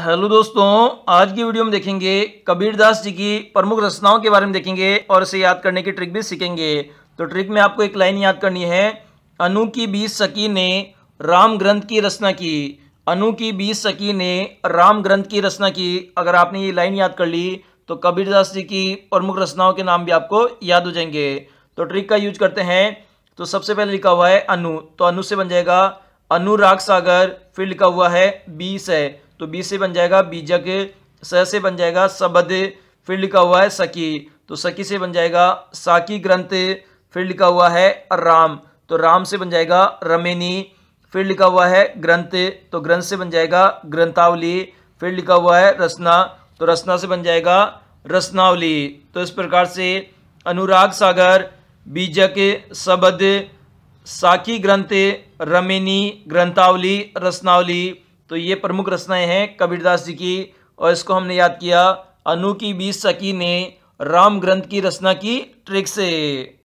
hello दोस्तों आज की वीडियो में देखेंगे कबीरदास जी की प्रमुख रचनाओं के बारे में देखेंगे और इसे याद करने की ट्रिक भी सीखेंगे तो ट्रिक में आपको एक लाइन याद करनी है अनु की बीस सकी ने राम ग्रंथ की रचना की अनु की बीस सकी ने राम ग्रंथ की रचना की अगर आपने ये लाइन याद कर ली तो कबीरदास जी की प्रमुख रचनाओं के नाम भी आपको याद हो जाएंगे तो ट्रिक का यूज करते हैं तो सबसे पहले लिखा हुआ है अनु तो अनु से बन जाएगा अनुराग सागर फिर लिखा हुआ है बीस है तो बी से बन जाएगा बीजक स से बन जाएगा सबद फिर लिखा हुआ है सकी तो सकी से बन जाएगा साकी ग्रंथ फिर लिखा हुआ है राम तो राम से बन जाएगा रमेनी फिर लिखा हुआ है ग्रंथ तो ग्रंथ से बन जाएगा ग्रंथावली फिर लिखा हुआ है रसना तो रसना से बन जाएगा रसनावली तो इस प्रकार से अनुराग सागर बीजक सबद साकी ग्रंथ रमेनी ग्रंथावली रसनावली तो ये प्रमुख रचनाएं हैं कबीरदास जी की और इसको हमने याद किया अनु की बीस सकी ने राम ग्रंथ की रचना की ट्रिक से